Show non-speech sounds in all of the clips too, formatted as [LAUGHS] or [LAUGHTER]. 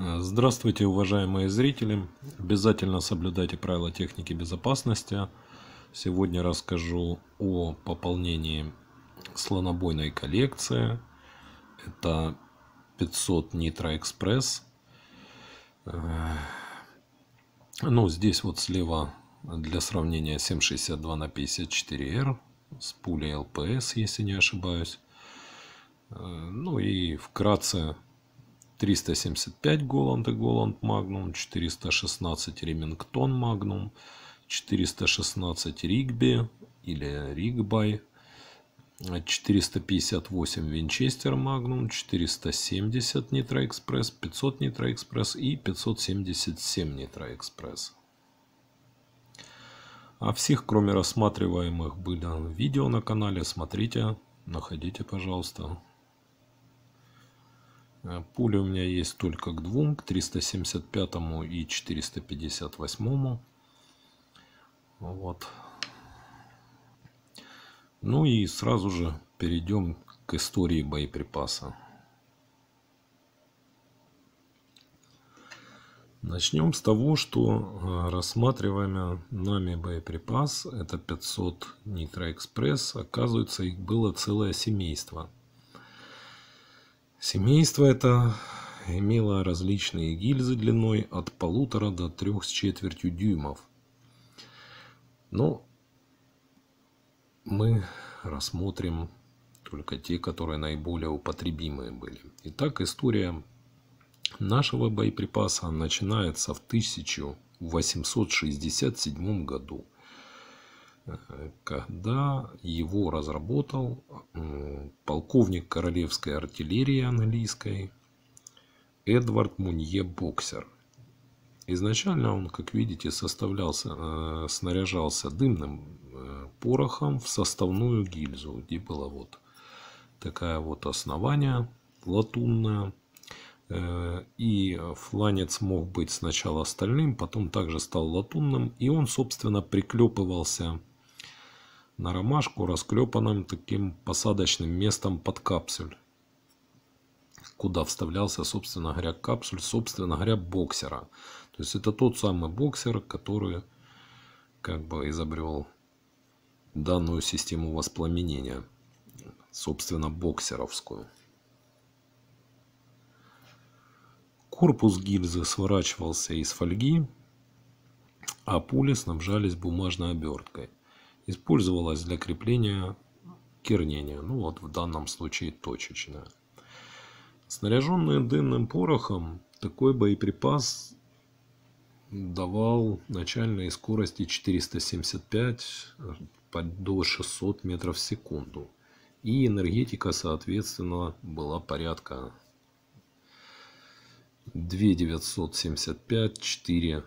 Э, здравствуйте, уважаемые зрители! Обязательно соблюдайте правила техники безопасности. Сегодня расскажу о пополнении слонобойной коллекции. Это 500 Nitro Express. Ну, здесь вот слева для сравнения 7.62 на 54R с пулей LPS, если не ошибаюсь. Э, ну и вкратце 375 Голланд и Голланд Магнум, 416 Ремингтон Магнум, 416 Ригби или Ригбай, 458 Винчестер Магнум, 470 Нитро Экспресс, 500 Нитро Экспресс и 577 Нитро Экспресс. А всех, кроме рассматриваемых, были видео на канале. Смотрите, находите, пожалуйста. Э, пули у меня есть только к двум, к 375 и 458. Вот. Ну и сразу же перейдем к истории боеприпаса. Начнем с того, что э, рассматриваемый нами боеприпас, это 500 Нитроэкспресс, оказывается их было целое семейство – Семейство это имело различные гильзы длиной от полутора до трех с четвертью дюймов. Но ну, мы рассмотрим только те, которые наиболее употребимые были. Итак, история нашего боеприпаса начинается в 1867 году – когда его разработал полковник королевской артиллерии английской Эдвард Мунье Боксер. Изначально он, как видите, составлялся, э, снаряжался дымным э, порохом в составную гильзу, где было вот такая вот основание латунное. Э, и фланец мог быть сначала стальным, потом также стал латунным. И он, собственно, приклепывался на ромашку расклепанным таким посадочным местом под капсюль, куда вставлялся, собственно говоря, капсюль, собственно говоря, боксера. То есть это тот самый боксер, который как бы изобрел данную систему воспламенения, собственно, боксеровскую. Корпус гильзы сворачивался из фольги, а пули снабжались бумажной оберткой использовалась для крепления кернения, ну вот в данном случае точечная. Снаряженный дымным порохом, такой боеприпас давал начальные скорости 475 до 600 метров в секунду. И энергетика, соответственно, была порядка 2975, 4,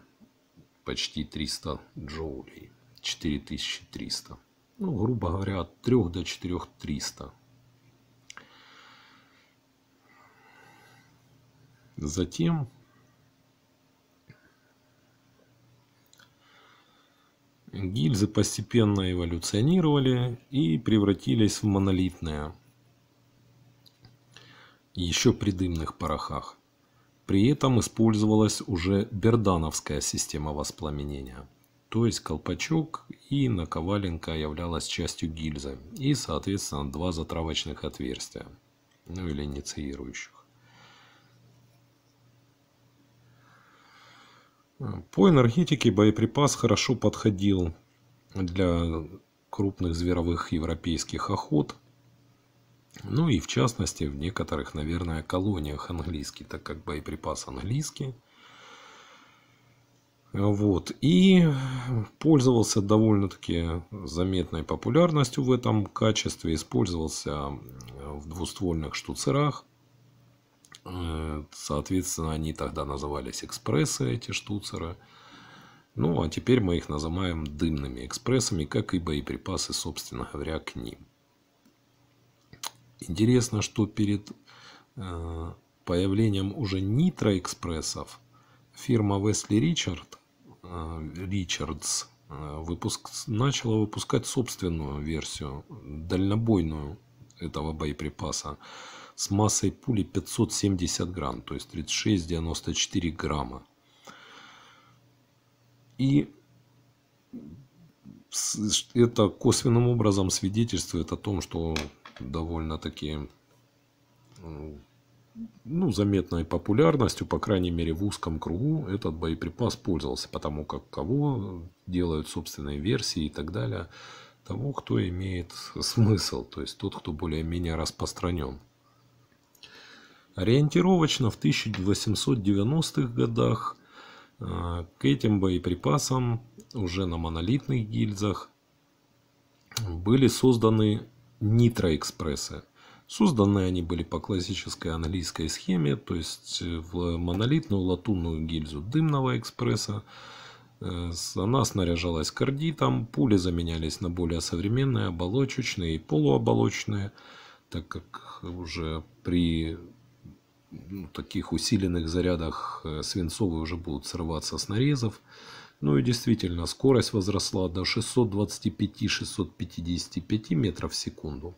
почти 300 джоулей. 4300. Ну, грубо говоря, от 3 до 4300. Затем гильзы постепенно эволюционировали и превратились в монолитные еще при дымных порохах. При этом использовалась уже бердановская система воспламенения – то есть колпачок и наковаленка являлась частью гильзы и, соответственно, два затравочных отверстия, ну или инициирующих. По энергетике боеприпас хорошо подходил для крупных зверовых европейских охот, ну и в частности в некоторых, наверное, колониях английский, так как боеприпас английский – вот. И пользовался довольно-таки заметной популярностью в этом качестве. Использовался в двуствольных штуцерах. Соответственно, они тогда назывались экспрессы, эти штуцеры. Ну, а теперь мы их называем дымными экспрессами, как и боеприпасы, собственно говоря, к ним. Интересно, что перед э, появлением уже нитроэкспрессов фирма Wesley Ричард Э, Ричардс э, выпуск, начала выпускать собственную версию, дальнобойную этого боеприпаса с массой пули 570 грамм, то есть 36,94 грамма. И это косвенным образом свидетельствует о том, что довольно-таки ну, заметной популярностью, по крайней мере в узком кругу, этот боеприпас пользовался, потому как кого делают собственные версии и так далее, того, кто имеет смысл, то есть тот, кто более-менее распространен. Ориентировочно в 1890-х годах э, к этим боеприпасам уже на монолитных гильзах были созданы нитроэкспрессы. Созданы они были по классической английской схеме, то есть э, в монолитную латунную гильзу дымного экспресса. Э, она снаряжалась кардитом, пули заменялись на более современные, оболочечные и полуоболочные, так как уже при ну, таких усиленных зарядах э, свинцовые уже будут срываться с нарезов. Ну и действительно, скорость возросла до 625-655 метров в секунду.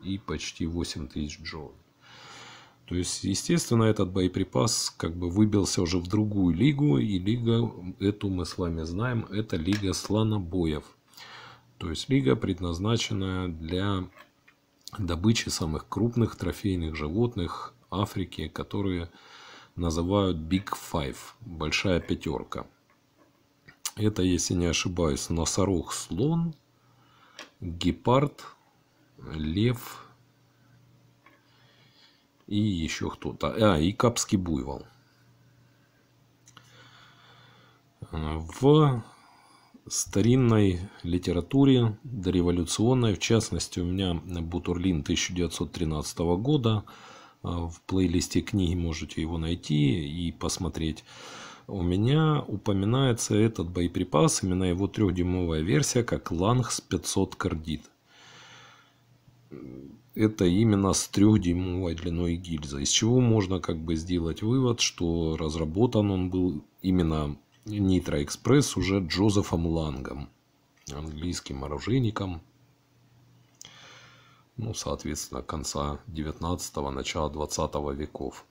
и почти 8 тысяч джоулей. То есть, естественно, этот боеприпас как бы выбился уже в другую лигу, и лига, эту мы с вами знаем, это лига слонобоев. То есть лига предназначена для добычи самых крупных трофейных животных Африки, которые называют Big Five, большая пятерка. Это, если не ошибаюсь, носорог, слон, гепард, лев и еще кто-то. А, и капский буйвол. В старинной литературе, дореволюционной, в частности, у меня Бутурлин 1913 года. А, в плейлисте книги можете его найти и посмотреть. У меня упоминается этот боеприпас, именно его трехдюймовая версия, как Лангс 500 кардит это именно с трехдюймовой дюймовой длиной гильза. Из чего можно как бы сделать вывод, что разработан он был именно Nitro Express уже Джозефом Лангом, английским оружейником. Ну, соответственно, конца 19-го, начала 20 веков.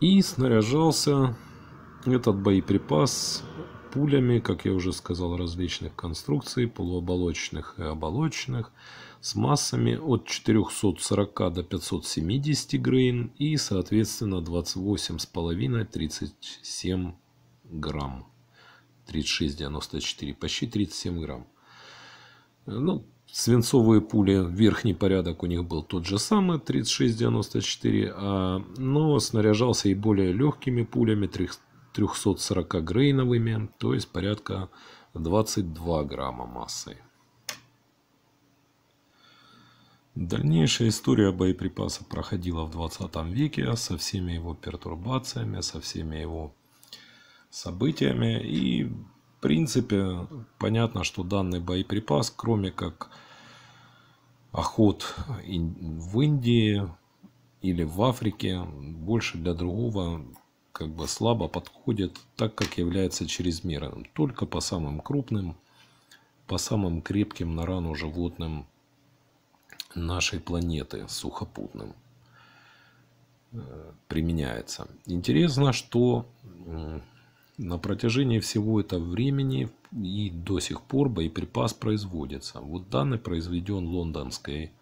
И снаряжался этот боеприпас пулями, как я уже сказал, различных конструкций, полуоболочных и оболочных, с массами от 440 до 570 грейн и, соответственно, 28,5-37 грамм. 36,94, почти 37 грамм. Ну, свинцовые пули, верхний порядок у них был тот же самый, 36,94, а, но снаряжался и более легкими пулями, 3, 340 грейновыми, то есть порядка 22 грамма массы. Дальнейшая история боеприпаса проходила в 20 веке со всеми его пертурбациями, со всеми его событиями. И в принципе понятно, что данный боеприпас, кроме как охот в Индии или в Африке, больше для другого как бы слабо подходит, так как является чрезмерным. Только по самым крупным, по самым крепким на рану животным нашей планеты сухопутным э, применяется. Интересно, что на протяжении всего этого времени и до сих пор боеприпас производится. Вот данный произведен лондонской,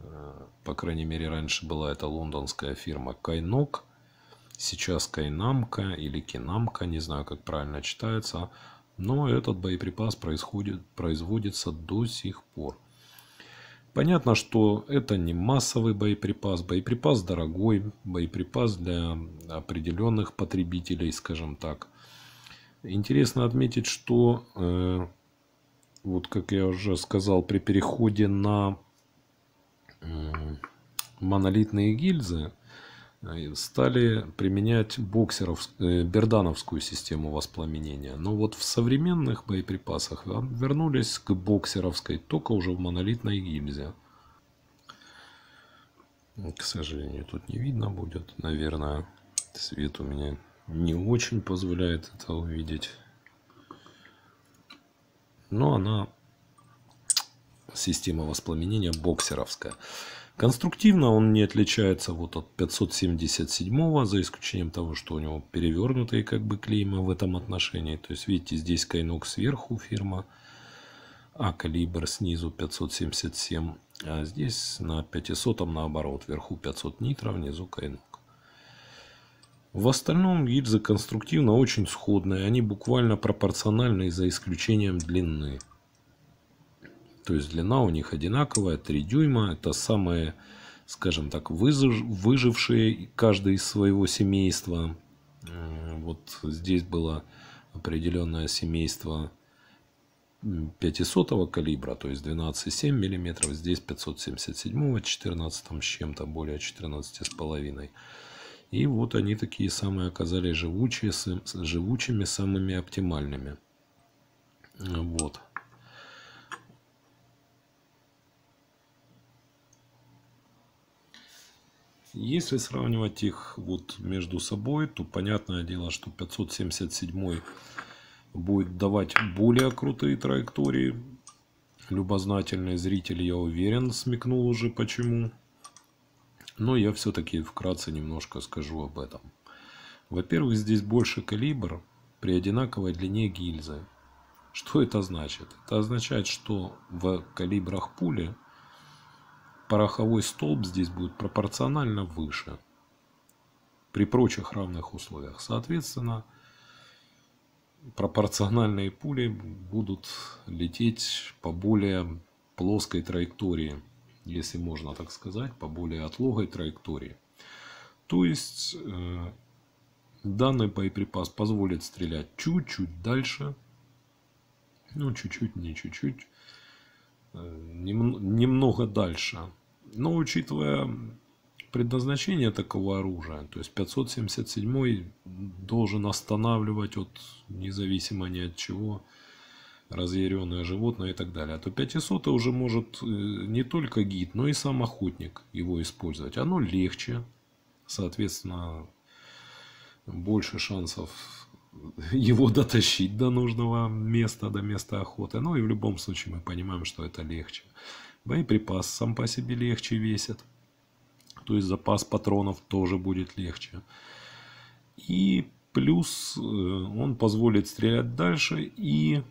э, по крайней мере раньше была это лондонская фирма Кайнок – Сейчас Кайнамка или Кинамка, не знаю, как правильно читается, но этот боеприпас происходит, производится до сих пор. Понятно, что это не массовый боеприпас, боеприпас дорогой, боеприпас для определенных потребителей, скажем так. Интересно отметить, что, э, вот как я уже сказал, при переходе на э, монолитные гильзы, Э, стали применять боксеров, э, бердановскую систему воспламенения. Но вот в современных боеприпасах э, вернулись к боксеровской, только уже в монолитной гильзе. К сожалению, тут не видно будет. Наверное, свет у меня не очень позволяет это увидеть. Но она система воспламенения боксеровская. Конструктивно он не отличается вот от 577 го за исключением того, что у него перевернутые как бы клейма в этом отношении. То есть, видите, здесь Кайнок сверху фирма, а калибр снизу 577. А здесь на 500 наоборот, вверху 500 нитро, внизу Кайнок. В остальном гильзы конструктивно очень сходные, они буквально пропорциональны за исключением длины. То есть длина у них одинаковая, 3 дюйма. Это самые, скажем так, выжившие каждый из своего семейства. Э, вот здесь было определенное семейство 500 калибра, то есть 12,7 мм, здесь 577, 14 с чем-то, более с половиной. И вот они такие самые оказались живучие, живучими, самыми оптимальными. Э, вот. Если сравнивать их вот между собой, то понятное дело, что 577 будет давать более крутые траектории. Любознательный зритель, я уверен, смекнул уже почему. Но я все-таки вкратце немножко скажу об этом. Во-первых, здесь больше калибр при одинаковой длине гильзы. Что это значит? Это означает, что в калибрах пули – пороховой столб здесь будет пропорционально выше при прочих равных условиях. Соответственно, пропорциональные пули будут лететь по более плоской траектории, если можно так сказать, по более отлогой траектории. То есть э, данный боеприпас позволит стрелять чуть-чуть дальше, ну чуть-чуть, не чуть-чуть, э, немного дальше но ну, учитывая предназначение такого оружия, то есть 577 должен останавливать от, независимо ни от чего, разъяренное животное и так далее. А то 500 уже может э, не только гид, но и сам охотник его использовать. Оно легче, соответственно, больше шансов [LAUGHS] его дотащить до нужного места, до места охоты. Ну и в любом случае мы понимаем, что это легче. Боеприпас сам по себе легче весит. То есть запас патронов тоже будет легче. И плюс э, он позволит стрелять дальше и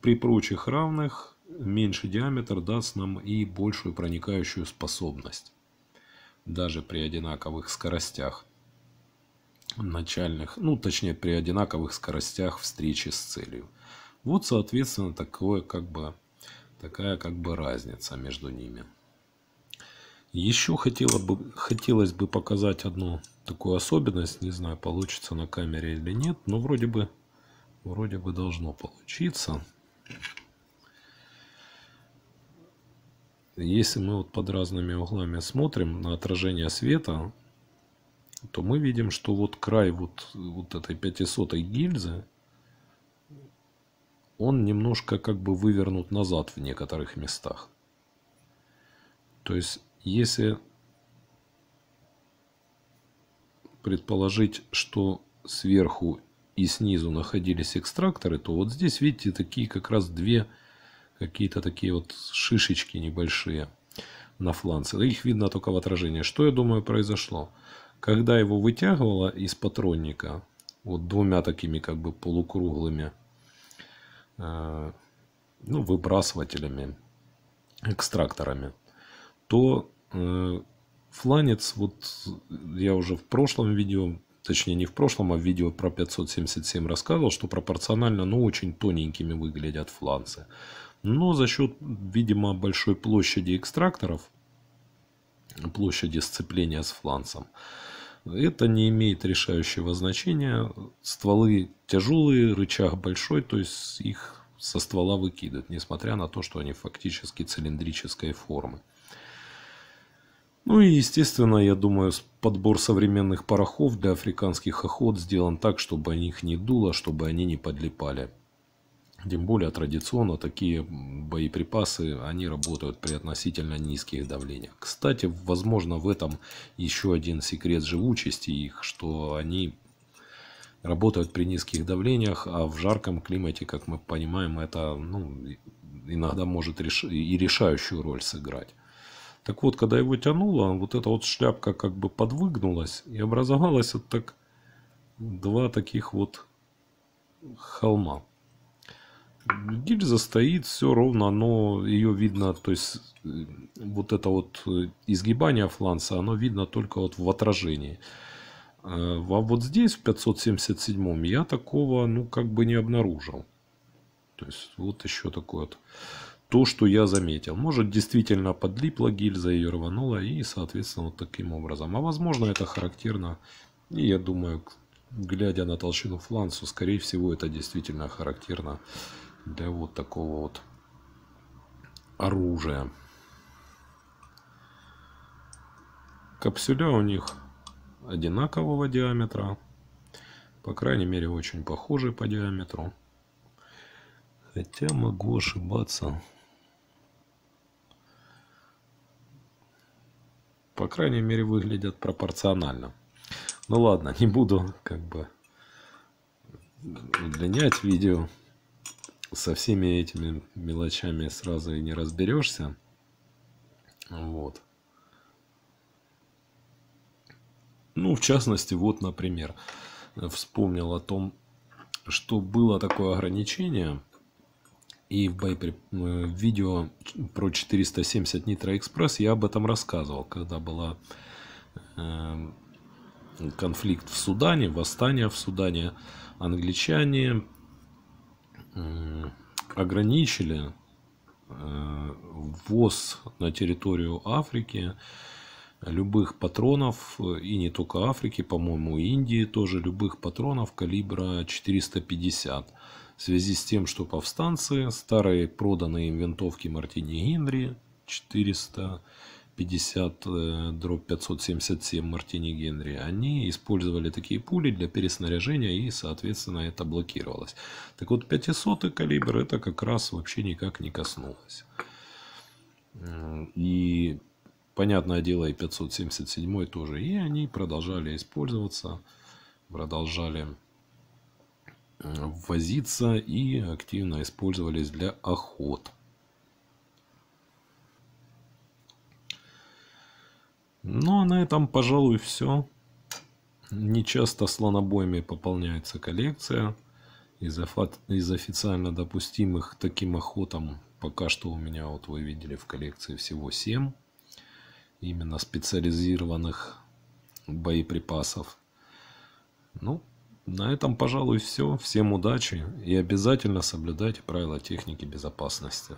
при прочих равных меньший диаметр даст нам и большую проникающую способность. Даже при одинаковых скоростях начальных, ну точнее при одинаковых скоростях встречи с целью. Вот соответственно такое как бы Такая как бы разница между ними. Еще хотела бы, хотелось бы показать одну такую особенность. Не знаю, получится на камере или нет, но вроде бы, вроде бы должно получиться. Если мы вот под разными углами смотрим на отражение света, то мы видим, что вот край вот, вот этой 500 гильзы он немножко как бы вывернут назад в некоторых местах. То есть, если предположить, что сверху и снизу находились экстракторы, то вот здесь, видите, такие как раз две какие-то такие вот шишечки небольшие на фланце. Их видно только в отражении. Что, я думаю, произошло? Когда его вытягивало из патронника, вот двумя такими как бы полукруглыми Э, ну, выбрасывателями, экстракторами, то э, фланец, вот я уже в прошлом видео, точнее не в прошлом, а в видео про 577 рассказывал, что пропорционально, ну, очень тоненькими выглядят фланцы. Но за счет, видимо, большой площади экстракторов, площади сцепления с фланцем, это не имеет решающего значения. Стволы тяжелые, рычаг большой, то есть их со ствола выкидывают, несмотря на то, что они фактически цилиндрической формы. Ну и, естественно, я думаю, подбор современных порохов для африканских охот сделан так, чтобы они их не дуло, чтобы они не подлипали тем более традиционно такие боеприпасы, они работают при относительно низких давлениях. Кстати, возможно в этом еще один секрет живучести их, что они работают при низких давлениях, а в жарком климате, как мы понимаем, это ну, иногда может реш... и решающую роль сыграть. Так вот, когда его тянуло, вот эта вот шляпка как бы подвыгнулась и образовалась вот так два таких вот холма. Гильза стоит, все ровно, но ее видно, то есть э, вот это вот э, изгибание фланца, оно видно только вот в отражении. А, а вот здесь, в 577-м, я такого, ну, как бы не обнаружил. То есть вот еще такое вот то, что я заметил. Может, действительно подлипла гильза, ее рванула, и, соответственно, вот таким образом. А возможно, это характерно, и я думаю, глядя на толщину фланца, скорее всего, это действительно характерно для вот такого вот оружия. Капсюля у них одинакового диаметра. По крайней мере, очень похожие по диаметру. Хотя могу ошибаться. По крайней мере, выглядят пропорционально. Ну ладно, [LAUGHS] не буду как бы удлинять видео со всеми этими мелочами сразу и не разберешься. Вот. Ну, в частности, вот, например, вспомнил о том, что было такое ограничение, и в, боеприп... Э, в видео про 470 Nitro Express я об этом рассказывал, когда была эм, конфликт в Судане, восстание в Судане, англичане ограничили э, ввоз на территорию Африки любых патронов, и не только Африки, по-моему, Индии тоже, любых патронов калибра 450. В связи с тем, что повстанцы, старые проданные им винтовки Мартини Генри 400 50 дробь 577 Мартини Генри, они использовали такие пули для переснаряжения и, соответственно, это блокировалось. Так вот, 500 калибр это как раз вообще никак не коснулось. И, понятное дело, и 577 тоже. И они продолжали использоваться, продолжали возиться и активно использовались для охот. Ну а на этом, пожалуй, все. Не часто слонобойми пополняется коллекция. Из, из официально допустимых таким охотам пока что у меня, вот вы видели, в коллекции всего 7 именно специализированных боеприпасов. Ну, на этом, пожалуй, все. Всем удачи и обязательно соблюдайте правила техники безопасности.